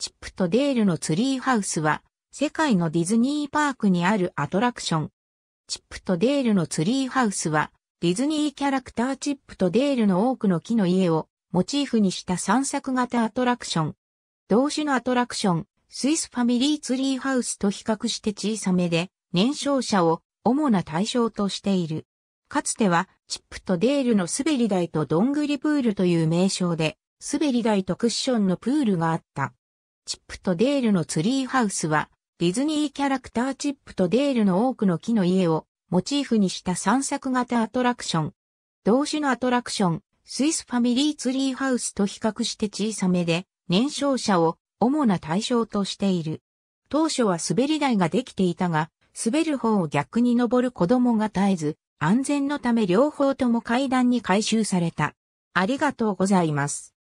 チップとデールのツリーハウスは、世界のディズニーパークにあるアトラクション。チップとデールのツリーハウスは、ディズニーキャラクターチップとデールの多くの木の家をモチーフにした散策型アトラクション。同種のアトラクション、スイスファミリーツリーハウスと比較して小さめで、年少者を主な対象としている。かつては、チップとデールの滑り台とどんぐりプールという名称で、滑り台とクッションのプールがあった。チップとデールのツリーハウスは、ディズニーキャラクターチップとデールの多くの木の家をモチーフにした散策型アトラクション。同種のアトラクション、スイスファミリーツリーハウスと比較して小さめで、年少者を主な対象としている。当初は滑り台ができていたが、滑る方を逆に登る子供が絶えず、安全のため両方とも階段に回収された。ありがとうございます。